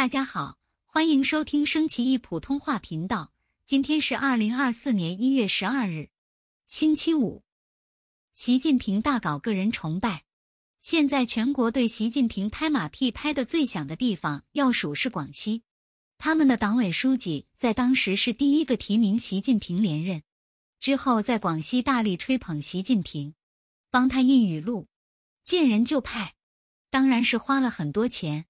大家好，欢迎收听升旗易普通话频道。今天是二零二四年一月十二日，星期五。习近平大搞个人崇拜，现在全国对习近平拍马屁拍的最响的地方，要数是广西。他们的党委书记在当时是第一个提名习近平连任，之后在广西大力吹捧习近平，帮他印语录，见人就派，当然是花了很多钱。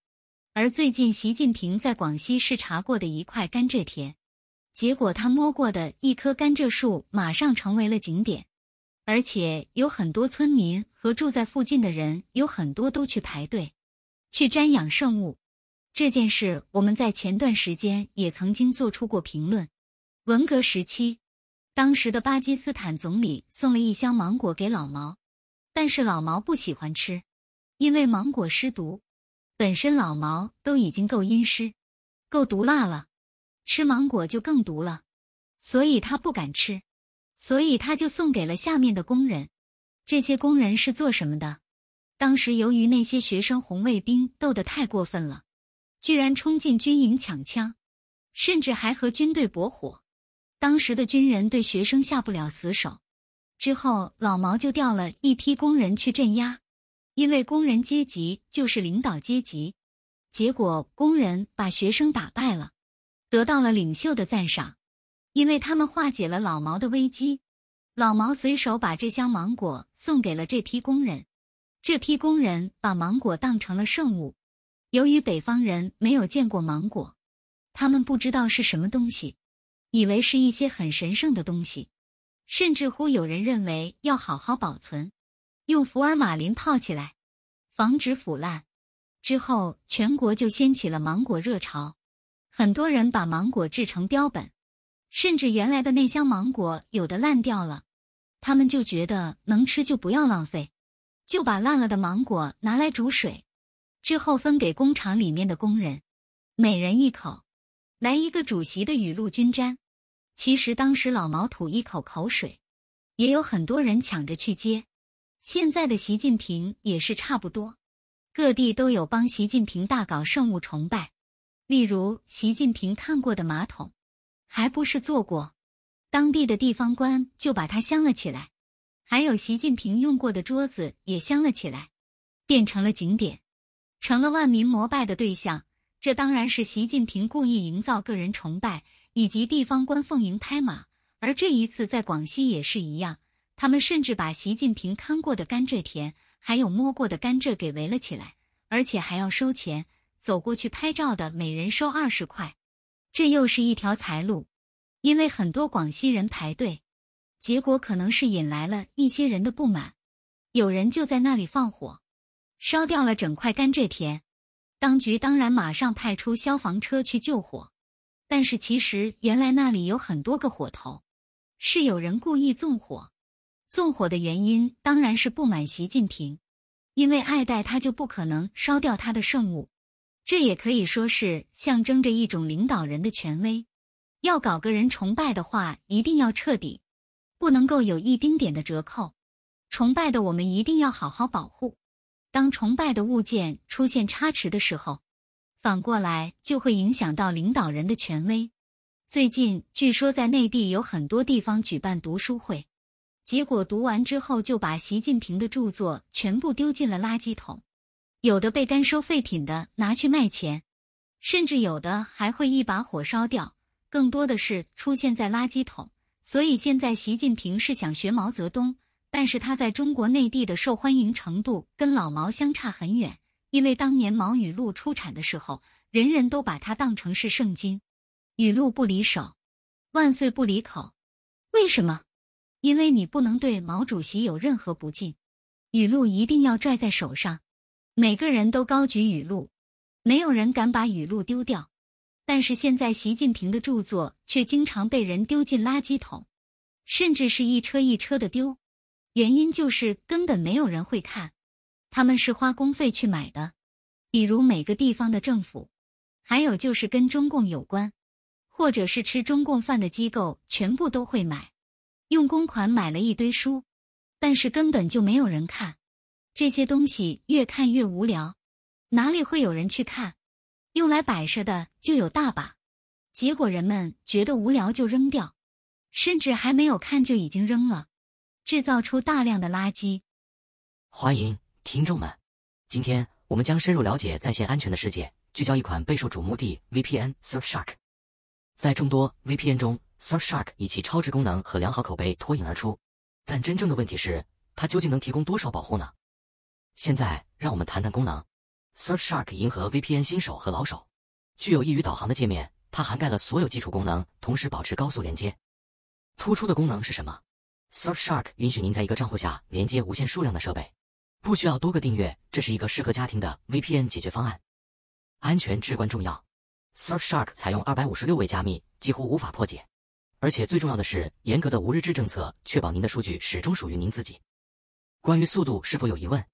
而最近，习近平在广西视察过的一块甘蔗田，结果他摸过的一棵甘蔗树马上成为了景点，而且有很多村民和住在附近的人有很多都去排队去瞻仰圣物。这件事我们在前段时间也曾经做出过评论。文革时期，当时的巴基斯坦总理送了一箱芒果给老毛，但是老毛不喜欢吃，因为芒果湿毒。本身老毛都已经够阴湿、够毒辣了，吃芒果就更毒了，所以他不敢吃，所以他就送给了下面的工人。这些工人是做什么的？当时由于那些学生红卫兵斗得太过分了，居然冲进军营抢枪，甚至还和军队搏火。当时的军人对学生下不了死手，之后老毛就调了一批工人去镇压。因为工人阶级就是领导阶级，结果工人把学生打败了，得到了领袖的赞赏，因为他们化解了老毛的危机。老毛随手把这箱芒果送给了这批工人，这批工人把芒果当成了圣物。由于北方人没有见过芒果，他们不知道是什么东西，以为是一些很神圣的东西，甚至乎有人认为要好好保存。用福尔马林泡起来，防止腐烂。之后全国就掀起了芒果热潮，很多人把芒果制成标本，甚至原来的那箱芒果有的烂掉了，他们就觉得能吃就不要浪费，就把烂了的芒果拿来煮水，之后分给工厂里面的工人，每人一口，来一个主席的雨露均沾。其实当时老毛吐一口口水，也有很多人抢着去接。现在的习近平也是差不多，各地都有帮习近平大搞圣物崇拜，例如习近平看过的马桶，还不是坐过，当地的地方官就把它镶了起来；还有习近平用过的桌子也镶了起来，变成了景点，成了万民膜拜的对象。这当然是习近平故意营造个人崇拜，以及地方官奉迎拍马。而这一次在广西也是一样。他们甚至把习近平看过的甘蔗田，还有摸过的甘蔗给围了起来，而且还要收钱。走过去拍照的，每人收二十块，这又是一条财路。因为很多广西人排队，结果可能是引来了一些人的不满，有人就在那里放火，烧掉了整块甘蔗田。当局当然马上派出消防车去救火，但是其实原来那里有很多个火头，是有人故意纵火。纵火的原因当然是不满习近平，因为爱戴他就不可能烧掉他的圣物，这也可以说是象征着一种领导人的权威。要搞个人崇拜的话，一定要彻底，不能够有一丁点的折扣。崇拜的我们一定要好好保护。当崇拜的物件出现差池的时候，反过来就会影响到领导人的权威。最近据说在内地有很多地方举办读书会。结果读完之后，就把习近平的著作全部丢进了垃圾桶，有的被干收废品的拿去卖钱，甚至有的还会一把火烧掉，更多的是出现在垃圾桶。所以现在习近平是想学毛泽东，但是他在中国内地的受欢迎程度跟老毛相差很远，因为当年《毛语录》出产的时候，人人都把它当成是圣经，《语录》不离手，《万岁》不离口，为什么？因为你不能对毛主席有任何不敬，语录一定要拽在手上。每个人都高举语录，没有人敢把语录丢掉。但是现在习近平的著作却经常被人丢进垃圾桶，甚至是一车一车的丢。原因就是根本没有人会看，他们是花公费去买的。比如每个地方的政府，还有就是跟中共有关，或者是吃中共饭的机构，全部都会买。用公款买了一堆书，但是根本就没有人看。这些东西越看越无聊，哪里会有人去看？用来摆设的就有大把，结果人们觉得无聊就扔掉，甚至还没有看就已经扔了，制造出大量的垃圾。欢迎听众们，今天我们将深入了解在线安全的世界，聚焦一款备受瞩目的 VPN Surfshark。在众多 VPN 中，Surfshark 以其超值功能和良好口碑脱颖而出，但真正的问题是它究竟能提供多少保护呢？现在让我们谈谈功能。Surfshark 迎合 VPN 新手和老手，具有易于导航的界面，它涵盖了所有基础功能，同时保持高速连接。突出的功能是什么？Surfshark 允许您在一个账户下连接无限数量的设备，不需要多个订阅，这是一个适合家庭的 VPN 解决方案。安全至关重要，Surfshark 采用256位加密，几乎无法破解。而且最重要的是，严格的无日志政策确保您的数据始终属于您自己。关于速度是否有疑问？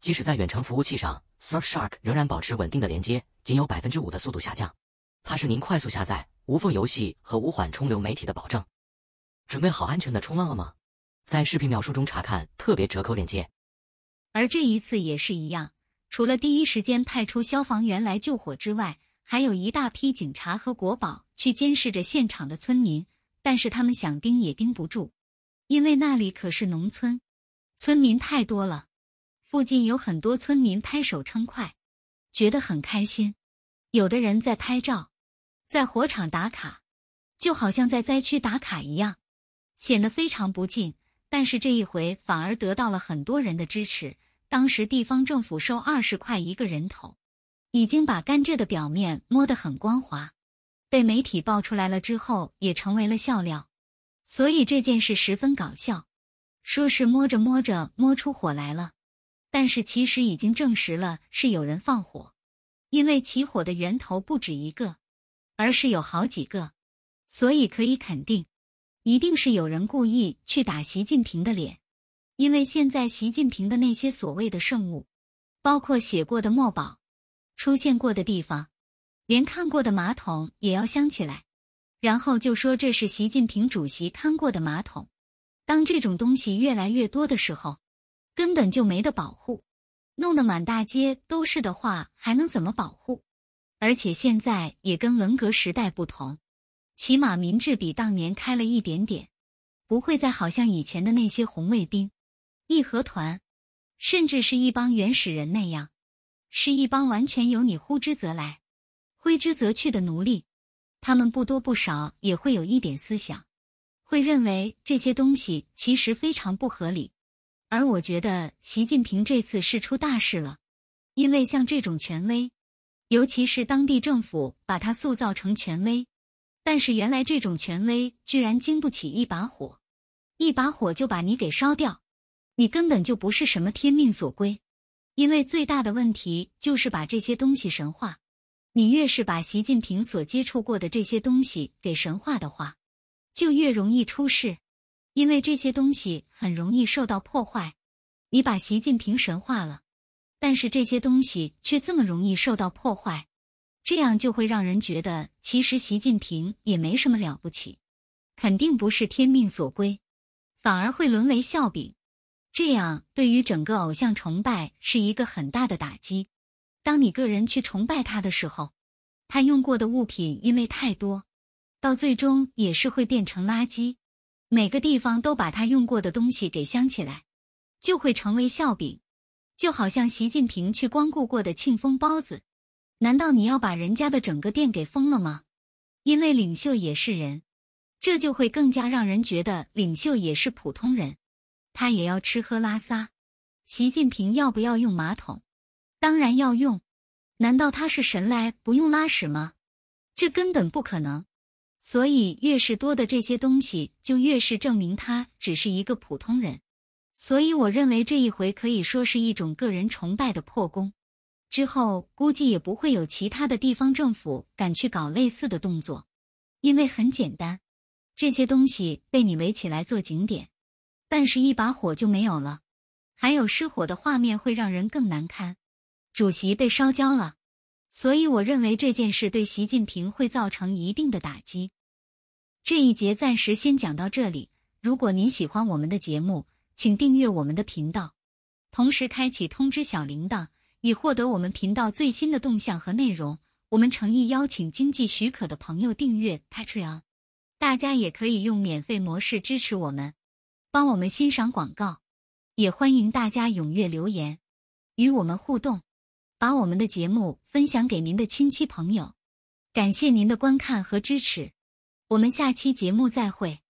即使在远程服务器上，Surfshark 仍然保持稳定的连接，仅有百分之五的速度下降。它是您快速下载、无缝游戏和无缓冲流媒体的保证。准备好安全的冲浪了吗？在视频描述中查看特别折扣链接。而这一次也是一样，除了第一时间派出消防员来救火之外，还有一大批警察和国宝去监视着现场的村民。但是他们想盯也盯不住，因为那里可是农村，村民太多了。附近有很多村民拍手称快，觉得很开心。有的人在拍照，在火场打卡，就好像在灾区打卡一样，显得非常不敬。但是这一回反而得到了很多人的支持。当时地方政府收二十块一个人头，已经把甘蔗的表面摸得很光滑。被媒体爆出来了之后，也成为了笑料，所以这件事十分搞笑。说是摸着摸着摸出火来了，但是其实已经证实了是有人放火，因为起火的源头不止一个，而是有好几个，所以可以肯定，一定是有人故意去打习近平的脸，因为现在习近平的那些所谓的圣物，包括写过的墨宝，出现过的地方。连看过的马桶也要镶起来，然后就说这是习近平主席看过的马桶。当这种东西越来越多的时候，根本就没得保护，弄得满大街都是的话，还能怎么保护？而且现在也跟文革时代不同，起码民智比当年开了一点点，不会再好像以前的那些红卫兵、义和团，甚至是一帮原始人那样，是一帮完全由你呼之则来。挥之则去的奴隶，他们不多不少也会有一点思想，会认为这些东西其实非常不合理。而我觉得习近平这次是出大事了，因为像这种权威，尤其是当地政府把它塑造成权威，但是原来这种权威居然经不起一把火，一把火就把你给烧掉，你根本就不是什么天命所归，因为最大的问题就是把这些东西神化。你越是把习近平所接触过的这些东西给神化的话，就越容易出事，因为这些东西很容易受到破坏。你把习近平神化了，但是这些东西却这么容易受到破坏，这样就会让人觉得其实习近平也没什么了不起，肯定不是天命所归，反而会沦为笑柄。这样对于整个偶像崇拜是一个很大的打击。当你个人去崇拜他的时候，他用过的物品因为太多，到最终也是会变成垃圾。每个地方都把他用过的东西给镶起来，就会成为笑柄。就好像习近平去光顾过的庆丰包子，难道你要把人家的整个店给封了吗？因为领袖也是人，这就会更加让人觉得领袖也是普通人，他也要吃喝拉撒。习近平要不要用马桶？当然要用，难道他是神来不用拉屎吗？这根本不可能。所以越是多的这些东西，就越是证明他只是一个普通人。所以我认为这一回可以说是一种个人崇拜的破功。之后估计也不会有其他的地方政府敢去搞类似的动作，因为很简单，这些东西被你围起来做景点，但是一把火就没有了，还有失火的画面会让人更难堪。主席被烧焦了，所以我认为这件事对习近平会造成一定的打击。这一节暂时先讲到这里。如果您喜欢我们的节目，请订阅我们的频道，同时开启通知小铃铛，以获得我们频道最新的动向和内容。我们诚意邀请经济许可的朋友订阅 Patreon，大家也可以用免费模式支持我们，帮我们欣赏广告。也欢迎大家踊跃留言，与我们互动。把我们的节目分享给您的亲戚朋友，感谢您的观看和支持，我们下期节目再会。